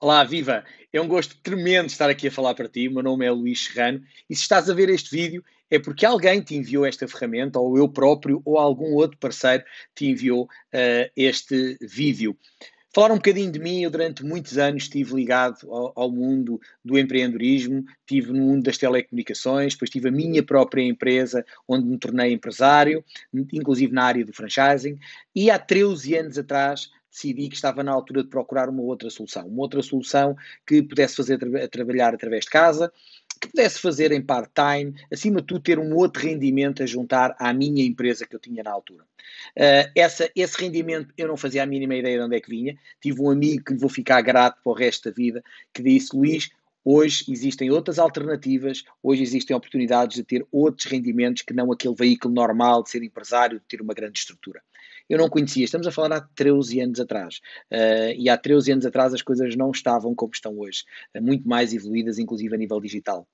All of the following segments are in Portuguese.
Olá, viva! É um gosto tremendo estar aqui a falar para ti. O meu nome é Luís Serrano e se estás a ver este vídeo é porque alguém te enviou esta ferramenta, ou eu próprio, ou algum outro parceiro te enviou uh, este vídeo. Falar um bocadinho de mim, eu durante muitos anos estive ligado ao, ao, mundo do empreendedorismo, estive no mundo das telecomunicações, depois tive a minha própria empresa, onde me tornei empresário, inclusive na área do franchising, e há 13 anos atrás decidi que estava na altura de procurar uma outra solução, uma outra solução que pudesse fazer tra trabalhar através de casa, que pudesse fazer em part-time, acima de tudo ter um outro rendimento a juntar à minha empresa que eu tinha na altura. Uh, essa, esse rendimento eu não fazia a mínima ideia de onde é que vinha. Tive um amigo que lhe vou ficar grato para o resto da vida, que disse: Luís, Hoje existem outras alternativas, hoje existem oportunidades de ter outros rendimentos que não aquele veículo normal de ser empresário, de ter uma grande estrutura eu não conhecia. Estamos a falar há 13 anos atrás. Uh, e há 13 anos atrás as coisas não estavam como estão hoje, ah, muito mais evoluídas, inclusive a nível digital.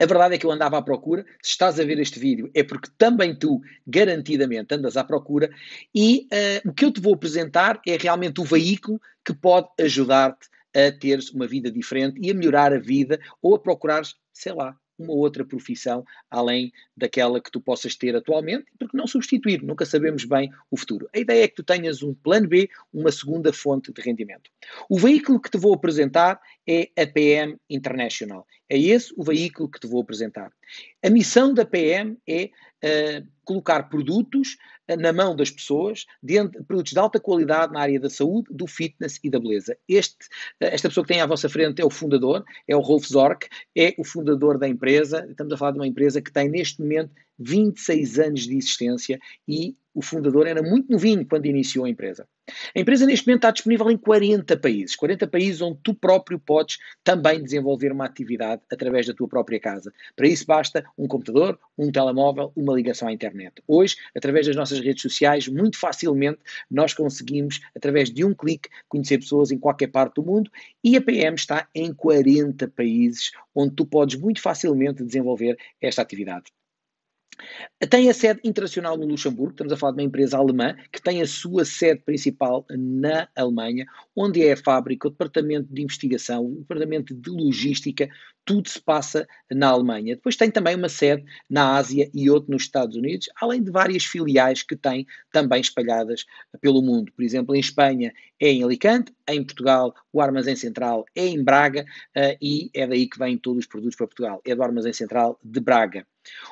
A verdade é que eu andava à procura. Se estás a ver este vídeo, é porque também tu, garantidamente, andas à procura. E uh, o que eu te vou apresentar é realmente o veículo que pode ajudar-te a teres uma vida diferente e a melhorar a vida ou a procurares, sei lá, uma outra profissão além daquela que tu possas ter atualmente, porque não substituir, nunca sabemos bem o futuro. A ideia é que tu tenhas um plano B, uma segunda fonte de rendimento. O veículo que te vou apresentar é a PM International. É esse o veículo que te vou apresentar. A missão da PM é uh, colocar produtos eh, na mão das pessoas, produtos de alta qualidade na área da saúde, do fitness e da beleza. Este, eh, esta pessoa que tem à vossa frente é o fundador, é o Rolf Zork, é o fundador da empresa. Estamos a falar de uma empresa que tem neste momento 26 anos de existência e o fundador era muito novinho quando iniciou a empresa. A empresa neste momento está disponível em 40 países, 40 países onde tu próprio podes também desenvolver uma atividade através da tua própria casa. Para isso basta um computador, um telemóvel, uma ligação à internet. Hoje, através das nossas redes sociais, muito facilmente nós conseguimos, através de um clique, conhecer pessoas em qualquer parte do mundo e a PM está em 40 países onde tu podes muito facilmente desenvolver esta atividade. Tem a sede internacional no Luxemburgo, estamos a falar de uma empresa alemã que tem a sua sede principal na Alemanha, onde é a fábrica, o departamento de investigação, o departamento de logística, tudo se passa na Alemanha. Depois tem também uma sede na Ásia e outra nos Estados Unidos, além de várias filiais que tem também espalhadas pelo mundo. Por exemplo, em Espanha é em Alicante, em Portugal o armazém central é em Braga eh, e é daí que vêm todos os produtos para Portugal. É do armazém central de Braga.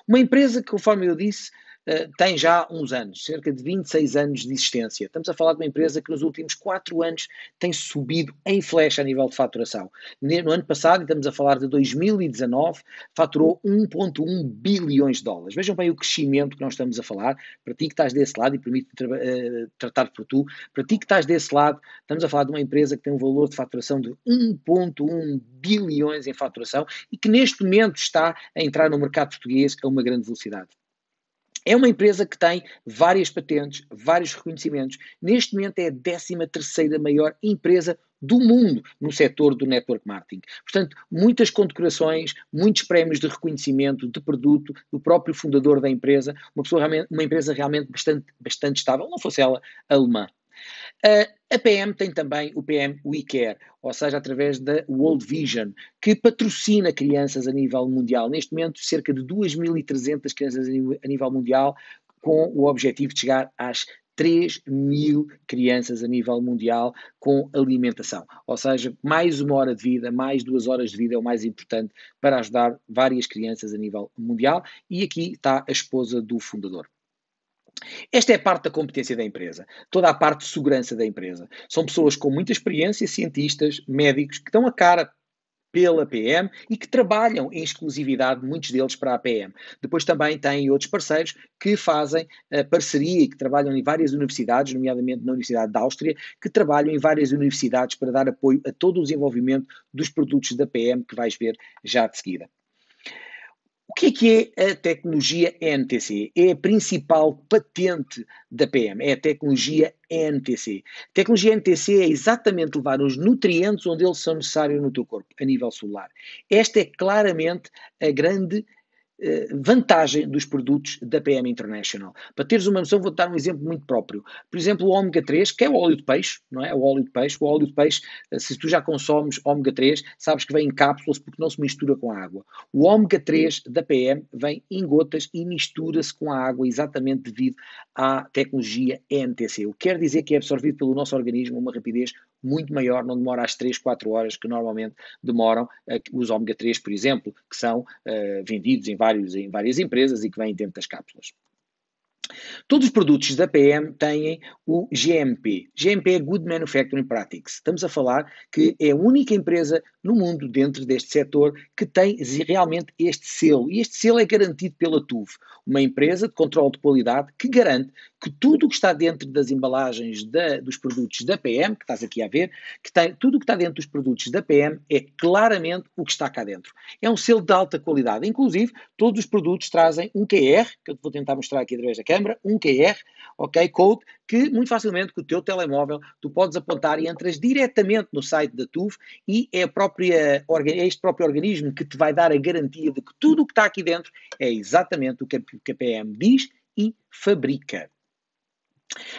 Uma empresa que, conforme eu disse, eh, tem já uns anos, cerca de 26 anos de existência. Estamos a falar de uma empresa que nos últimos 4 anos tem subido em flecha a nível de faturação. No ano passado, estamos a falar de 2019, faturou 1,1 bilhões de dólares. Vejam bem o crescimento que nós estamos a falar. Para ti que estás desse lado, e permite uh, eh, tratar por tu, para ti que estás desse lado, estamos a falar de uma empresa que tem um valor de faturação de 1,1 bilhões em faturação e que neste momento está a entrar no mercado português a uma grande velocidade. É uma empresa que tem várias patentes, vários reconhecimentos. Neste momento é a 13ª maior empresa do mundo no setor do network marketing. Portanto, muitas condecorações, muitos prémios de reconhecimento, de produto, do próprio fundador da empresa, uma, pessoa uma empresa realmente bastante, bastante estável, não fosse ela alemã. Eh, a PM tem também o PM We Care, ou seja, através da World Vision, que patrocina crianças a nível mundial. Neste momento, cerca de 2.300 crianças a nível mundial, com o objetivo de chegar às 3 mil crianças a nível mundial com alimentação. Ou seja, mais uma hora de vida, mais duas horas de vida é o mais importante para ajudar várias crianças a nível mundial. E aqui está a esposa do fundador. Esta é a parte da competência da empresa, toda a parte de segurança da empresa. São pessoas com muita experiência, cientistas, médicos, que dão a cara pela PM e que trabalham em exclusividade, muitos deles para a PM. Depois também têm outros parceiros que fazem uh, parceria e que trabalham em várias universidades, nomeadamente na Universidade da Áustria, que trabalham em várias universidades para dar apoio a todo o desenvolvimento dos produtos da PM que vais ver já de seguida. O que é que é a tecnologia NTC? É a principal patente da PM, é a tecnologia NTC. A tecnologia NTC é exatamente levar os nutrientes onde eles são necessários no teu corpo, a nível celular. Esta é claramente a grande eh, vantagem dos produtos da PM International. Para teres uma noção, vou dar um exemplo muito próprio. Por exemplo, o ômega 3, que é o óleo de peixe, não é? O óleo de peixe. O óleo de peixe, eh, se tu já consomes ômega 3, sabes que vem em cápsulas porque não se mistura com a água. O ômega 3 da PM vem em gotas e mistura-se com a água exatamente devido à tecnologia NTC. O que quer dizer que é absorvido pelo nosso organismo a uma rapidez muito maior, não demora as 3, 4 horas que normalmente demoram eh, os ômega 3, por exemplo, que são uh, vendidos em, vários, em várias empresas e que vêm dentro das cápsulas. Todos os produtos da PM têm o GMP. GMP é Good Manufacturing Practice. Estamos a falar que é a única empresa no mundo, dentro deste setor, que tem realmente este selo. E este selo é garantido pela TUV, uma empresa de controle de qualidade que garante que tudo o que está dentro das embalagens da, dos produtos da PM, que estás aqui a ver, que tem, tudo o que está dentro dos produtos da PM é claramente o que está cá dentro. É um selo de alta qualidade. Inclusive, todos os produtos trazem um QR, que eu vou tentar mostrar aqui através da câmera, um QR, ok, code, que muito facilmente com o teu telemóvel tu podes apontar e entras diretamente no site da TUV e é, própria, é este próprio organismo que te vai dar a garantia de que tudo o que está aqui dentro é exatamente o que a PM diz e fabrica.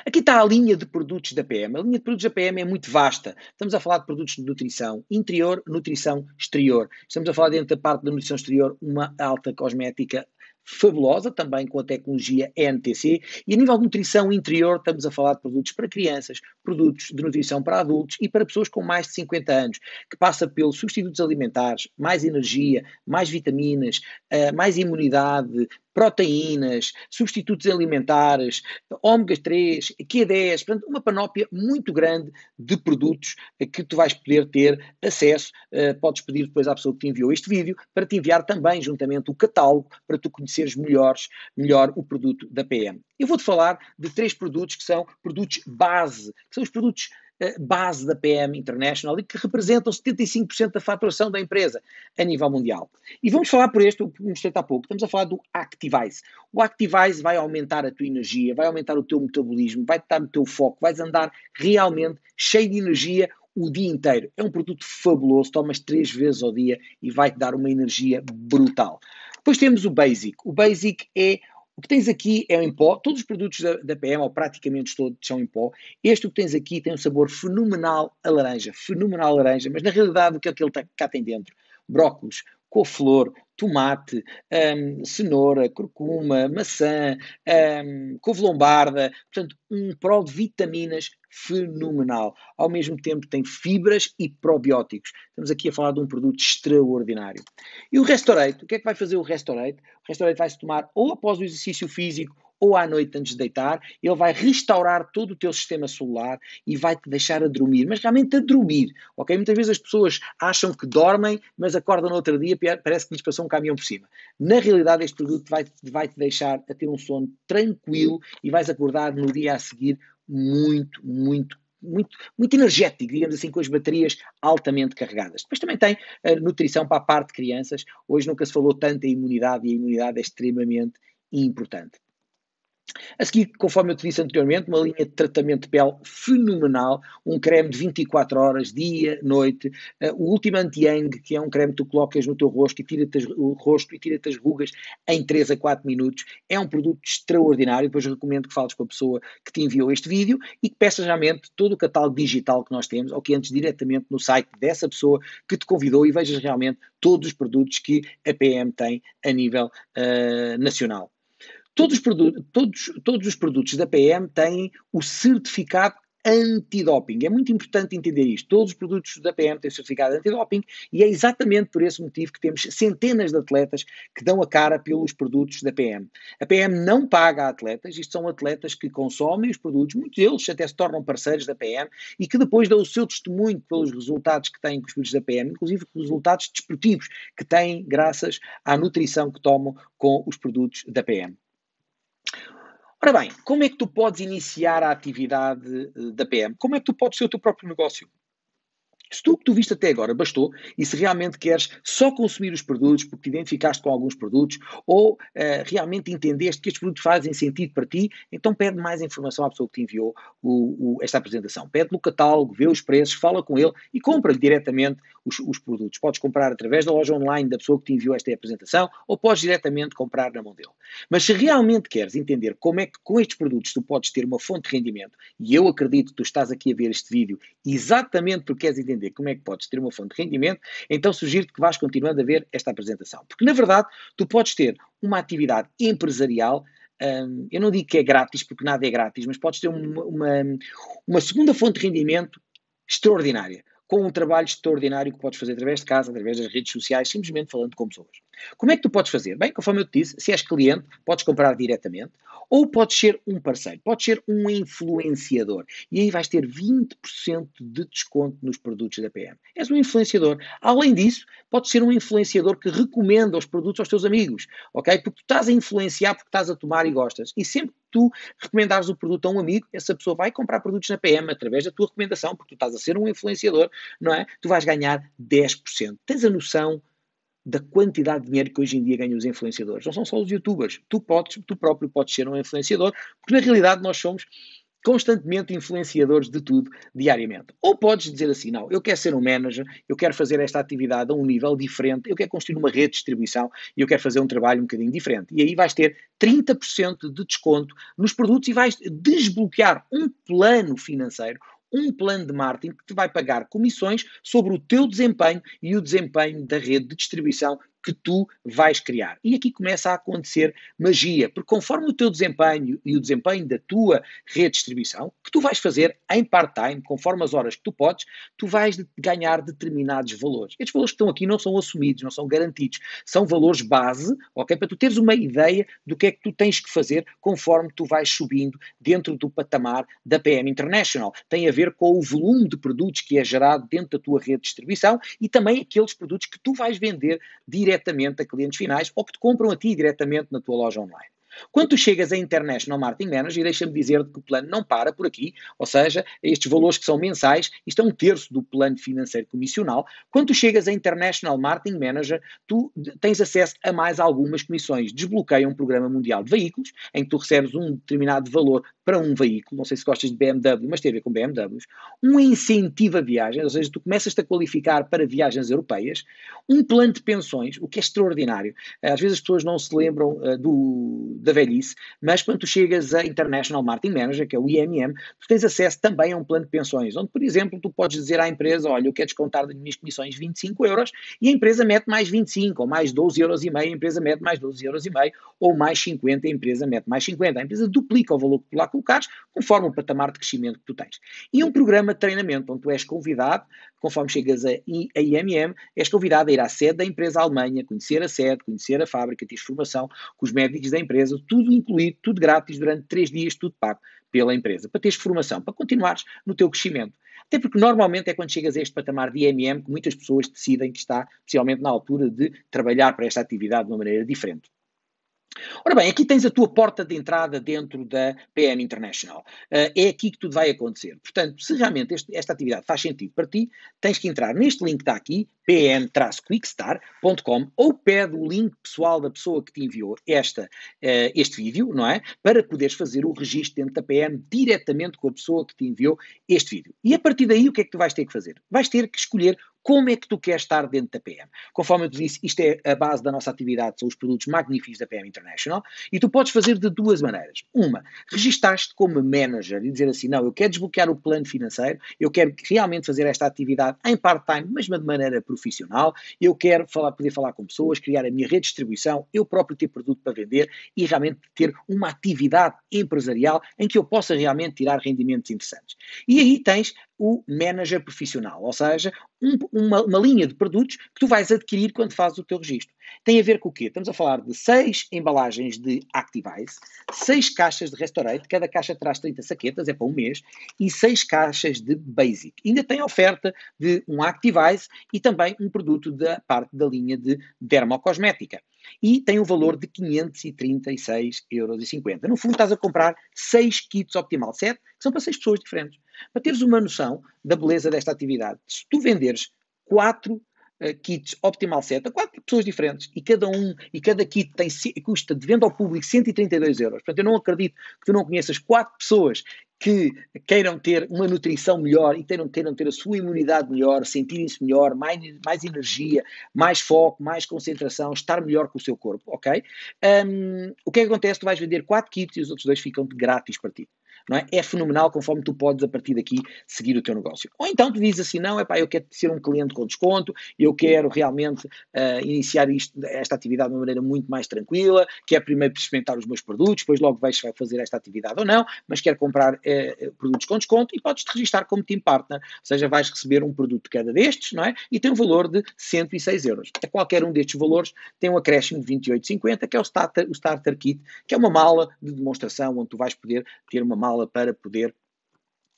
Aqui está a linha de produtos da PM. A linha de produtos da PM é muito vasta. Estamos a falar de produtos de nutrição interior, nutrição exterior. Estamos a falar dentro da parte da nutrição exterior, uma alta cosmética fabulosa, também com a tecnologia NTC. E a nível de nutrição interior, estamos a falar de produtos para crianças, produtos de nutrição para adultos e para pessoas com mais de 50 anos, que passa pelos substitutos alimentares, mais energia, mais vitaminas, eh, mais imunidade, proteínas, substitutos alimentares, ômega 3, Q10, portanto, uma panóplia muito grande de produtos que tu vais poder ter acesso. Uh, podes pedir depois à pessoa que te enviou este vídeo para te enviar também juntamente o catálogo para tu conheceres melhores, melhor o produto da PM. Eu vou-te falar de três produtos que são produtos base, que são os produtos eh, base da PM International e que representam 75% da faturação da empresa a nível mundial. E vamos falar por este, que mostrei há pouco, estamos a falar do Activize. O Activize vai aumentar a tua energia, vai aumentar o teu metabolismo, vai estar no teu foco, vais andar realmente cheio de energia o dia inteiro. É um produto fabuloso, tomas três vezes ao dia e vai-te dar uma energia brutal. Depois temos o Basic. O Basic é o que tens aqui é em pó, uhum. todos os produtos da, da PM, ou praticamente todos, são em pó. Este o que tens aqui tem um sabor fenomenal a laranja, fenomenal a laranja, mas na realidade o que é que ele tá, cá tem dentro? Brócolis couve-flor, tomate, hum, cenoura, curcuma, maçã, hum, couve lombarda, portanto, um prol de vitaminas fenomenal. Ao mesmo tempo tem fibras e probióticos. Estamos aqui a falar de um produto extraordinário. E o Restorate, o que é que vai fazer o Restorate? O Restorate vai-se tomar ou após o exercício físico ou à noite antes de deitar, ele vai restaurar todo o teu sistema celular e vai-te deixar a dormir, mas realmente a dormir, ok? Muitas vezes as pessoas acham que dormem, mas acordam no outro dia, parece que lhes passou um caminhão por cima. Na realidade, este produto vai-te vai deixar a ter um sono tranquilo e vais acordar no dia a seguir muito, muito muito, muito energético, digamos assim, com as baterias altamente carregadas. Depois também tem a eh, nutrição para a parte de crianças. Hoje nunca se falou tanto em imunidade e a imunidade é extremamente importante. A seguir, conforme eu te disse anteriormente, uma linha de tratamento de pele fenomenal, um creme de 24 horas, dia, noite, uh, o último anti-ang, que é um creme que tu colocas no teu rosto e tira-te o rosto e tira-te as rugas em 3 a 4 minutos, é um produto extraordinário, depois recomendo que fales com a pessoa que te enviou este vídeo e que peças realmente todo o catálogo digital que nós temos, ou que antes diretamente no site dessa pessoa que te convidou e vejas realmente todos os produtos que a PM tem a nível uh, nacional. Todos os, produtos, todos, todos os produtos da PM têm o certificado antidoping. É muito importante entender isto. Todos os produtos da PM têm certificado antidoping e é exatamente por esse motivo que temos centenas de atletas que dão a cara pelos produtos da PM. A PM não paga a atletas, isto são atletas que consomem os produtos, muitos deles até se tornam parceiros da PM e que depois dão o seu testemunho pelos resultados que têm com os produtos da PM, inclusive resultados desportivos que têm graças à nutrição que tomam com os produtos da PM. Ora bem, como é que tu podes iniciar a atividade eh, da PM? Como é que tu podes ser o teu próprio negócio? Se tudo o que tu viste até agora bastou e se realmente queres só consumir os produtos porque te identificaste com alguns produtos ou uh, realmente entendeste que estes produtos fazem sentido para ti, então pede mais informação à pessoa que te enviou o, o, esta apresentação. Pede no catálogo, vê os preços, fala com ele e compra-lhe diretamente os, os produtos. Podes comprar através da loja online da pessoa que te enviou esta apresentação ou podes diretamente comprar na mão dele. Mas se realmente queres entender como é que com estes produtos tu podes ter uma fonte de rendimento, e eu acredito que tu estás aqui a ver este vídeo exatamente porque queres entender entender como é que podes ter uma fonte de rendimento, então sugiro-te que vás continuando a ver esta apresentação. Porque, na verdade, tu podes ter uma atividade empresarial hum, eu não digo que é grátis, porque nada é grátis, mas podes ter uma, uma, uma, segunda fonte de rendimento extraordinária com um trabalho extraordinário que podes fazer através de casa, através das redes sociais, simplesmente falando com pessoas. Como é que tu podes fazer? Bem, conforme eu te disse, se és cliente, podes comprar diretamente ou podes ser um parceiro, podes ser um influenciador. E aí vais ter 20% de desconto nos produtos da PM. És um influenciador. Além disso, podes ser um influenciador que recomenda os produtos aos teus amigos, ok? Porque tu estás a influenciar porque estás a tomar e gostas. E sempre tu recomendares o produto a um amigo, essa pessoa vai comprar produtos na PM através da tua recomendação, porque tu estás a ser um influenciador, não é? Tu vais ganhar 10%. Tens a noção da quantidade de dinheiro que hoje em dia ganham os influenciadores. Não são só os youtubers. Tu, podes, tu próprio podes ser um influenciador, porque na realidade nós somos constantemente influenciadores de tudo diariamente. Ou podes dizer assim: não, eu quero ser um manager, eu quero fazer esta atividade a um nível diferente, eu quero construir uma rede de distribuição e eu quero fazer um trabalho um bocadinho diferente. E aí vais ter 30% de desconto nos produtos e vais desbloquear um plano financeiro. Um plano de marketing que te vai pagar comissões sobre o teu desempenho e o desempenho da rede de distribuição que tu vais criar. E aqui começa a acontecer magia, porque conforme o teu desempenho e o desempenho da tua redistribuição, que tu vais fazer em part-time, conforme as horas que tu podes, tu vais ganhar determinados valores. Estes valores que estão aqui não são assumidos, não são garantidos, são valores base, ok? Para tu teres uma ideia do que é que tu tens que fazer conforme tu vais subindo dentro do patamar da PM International. Tem a ver com o volume de produtos que é gerado dentro da tua redistribuição e também aqueles produtos que tu vais vender diretamente diretamente a clientes finais ou que te compram a ti diretamente na tua loja online. Quando tu chegas a International Marketing Manager, deixa-me dizer que o plano não para por aqui, ou seja, estes valores que são mensais, isto é um terço do plano financeiro comissional. Quando tu chegas a International Marketing Manager, tu tens acesso a mais algumas comissões. Desbloqueia um programa mundial de veículos, em que tu recebes um determinado valor para um veículo, não sei se gostas de BMW, mas tem a ver com BMWs, um incentivo a viagens, ou seja, tu começas-te a qualificar para viagens europeias, um plano de pensões, o que é extraordinário. Às vezes as pessoas não se lembram uh, do, da velhice, mas quando tu chegas a International Marketing Manager, que é o IMM, tu tens acesso também a um plano de pensões, onde, por exemplo, tu podes dizer à empresa, olha, eu quero descontar das minhas comissões 25 euros e a empresa mete mais 25 ou mais 12 euros e meio, a empresa mete mais 12 euros e meio ou mais 50, a empresa mete mais 50. A empresa duplica o valor que tu lá colocares conforme o patamar de crescimento que tu tens. E um programa de treinamento onde tu és convidado, conforme chegas a, IMM, és convidado a ir à sede da empresa Alemanha, conhecer a sede, conhecer a fábrica, ter formação com os médicos da empresa, empresa, tudo incluído, tudo grátis, durante três dias, tudo pago pela empresa, para teres formação, para continuares no teu crescimento. Até porque normalmente é quando chegas a este patamar de IMM que muitas pessoas decidem que está, especialmente na altura de trabalhar para esta atividade de uma maneira diferente. Ora bem, aqui tens a tua porta de entrada dentro da PM International. Uh, é aqui que tudo vai acontecer. Portanto, se realmente este, esta atividade faz sentido para ti, tens que entrar neste link que está aqui, pm-quickstar.com, ou pede o link pessoal da pessoa que te enviou esta, uh, este vídeo, não é? Para poderes fazer o registro dentro da PM diretamente com a pessoa que te enviou este vídeo. E a partir daí, o que é que tu vais ter que fazer? Vais ter que escolher como é que tu queres estar dentro da PM? Conforme eu te disse, isto é a base da nossa atividade, são os produtos magníficos da PM International, e tu podes fazer de duas maneiras. Uma, registaste como manager e dizer assim, não, eu quero desbloquear o plano financeiro, eu quero realmente fazer esta atividade em part-time, mas de maneira profissional, eu quero falar, poder falar com pessoas, criar a minha rede de distribuição, eu próprio ter produto para vender e realmente ter uma atividade empresarial em que eu possa realmente tirar rendimentos interessantes. E aí tens o manager profissional, ou seja, um, uma, uma, linha de produtos que tu vais adquirir quando fazes o teu registro. Tem a ver com o quê? Estamos a falar de seis embalagens de Activize, seis caixas de Restaurate, cada caixa traz 30 saquetas, é para um mês, e seis caixas de Basic. Ainda tem oferta de um Activize e também um produto da parte da linha de dermocosmética. E tem o um valor de euros. No fundo, estás a comprar seis kits Optimal 7, que são para seis pessoas diferentes. Para teres uma noção da beleza desta atividade, se tu venderes quatro uh, kits Optimal Set a quatro pessoas diferentes e cada um e cada kit tem, custa de venda ao público 132 euros. Portanto, eu não acredito que tu não conheças quatro pessoas que queiram ter uma nutrição melhor e queiram, queiram ter a sua imunidade melhor, sentirem-se melhor, mais, mais energia, mais foco, mais concentração, estar melhor com o seu corpo, ok? Um, o que é que acontece? Tu vais vender 4 kits e os outros dois ficam grátis para ti não é? É fenomenal conforme tu podes, a partir daqui, seguir o teu negócio. Ou então tu dizes assim, não, é pá, eu quero ser um cliente com desconto, eu quero realmente uh, iniciar isto, esta atividade de uma maneira muito mais tranquila, quero primeiro experimentar os meus produtos, depois logo vais fazer esta atividade ou não, mas quero comprar uh, produtos com desconto e podes-te registrar como team partner, ou seja, vais receber um produto de cada destes, não é? E tem um valor de 106 euros. A qualquer um destes valores tem um acréscimo de 28,50, que é o starter, o starter Kit, que é uma mala de demonstração, onde tu vais poder ter uma mala para poder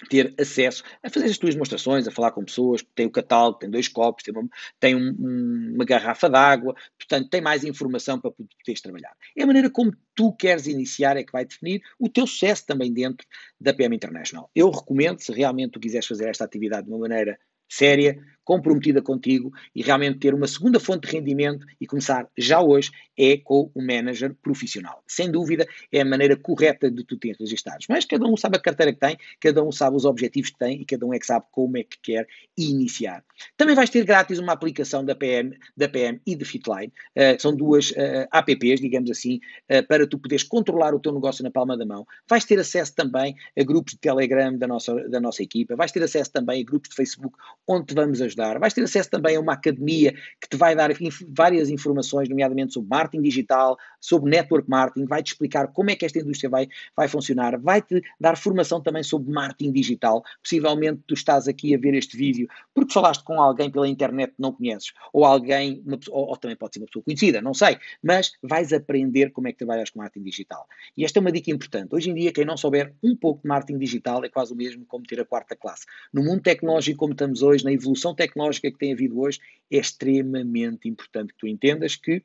ter acesso a fazer as tuas demonstrações, a falar com pessoas, tem o catálogo, tem dois copos, tem uma, tem um, uma garrafa d'água, portanto, tem mais informação para poderes trabalhar. É a maneira como tu queres iniciar é que vai definir o teu sucesso também dentro da PM International. Eu recomendo, se realmente tu quiseres fazer esta atividade de uma maneira séria, comprometida contigo e realmente ter uma segunda fonte de rendimento e começar já hoje é com um manager profissional. Sem dúvida, é a maneira correta de tu ter registares. Mas cada um sabe a carteira que tem, cada um sabe os objetivos que tem e cada um é que sabe como é que quer iniciar. Também vais ter grátis uma aplicação da PM, da PM e de Fitline, uh, são duas uh, eh, apps, digamos assim, uh, para tu poderes controlar o teu negócio na palma da mão. Vais ter acesso também a grupos de Telegram da nossa, da nossa equipa, vais ter acesso também a grupos de Facebook onde te vamos ajudar ajudar. Vais ter acesso também a uma academia que te vai dar inf várias informações, nomeadamente sobre marketing digital, sobre network marketing, vai-te explicar como é que esta indústria vai, vai funcionar, vai-te dar formação também sobre marketing digital. Possivelmente tu estás aqui a ver este vídeo porque falaste com alguém pela internet que não conheces, ou alguém, ou, ou, também pode ser uma pessoa conhecida, não sei, mas vais aprender como é que trabalhas com marketing digital. E esta é uma dica importante. Hoje em dia, quem não souber um pouco de marketing digital é quase o mesmo como ter a quarta classe. No mundo tecnológico como estamos hoje, na evolução tecnológica, tecnológica que tem havido hoje, é extremamente importante que tu entendas que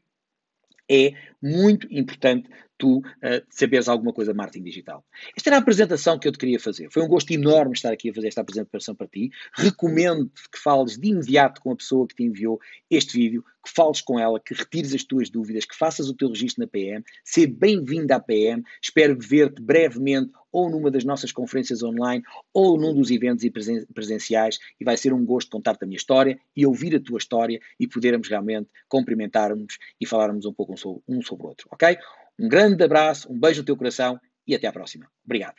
é muito importante tu uh, saberes alguma coisa de marketing digital. Esta era a apresentação que eu te queria fazer. Foi um gosto enorme estar aqui a fazer esta apresentação para ti. Recomendo que fales de imediato com a pessoa que te enviou este vídeo, que fales com ela, que retires as tuas dúvidas, que faças o teu registro na PM. Ser bem-vindo à PM. Espero ver-te brevemente ou numa das nossas conferências online ou num dos eventos presenciais e vai ser um gosto contar-te a minha história e ouvir a tua história e podermos realmente cumprimentarmos e falarmos um pouco um sobre, um sobre o outro, ok? Um grande abraço, um beijo no teu coração e até à próxima. Obrigado.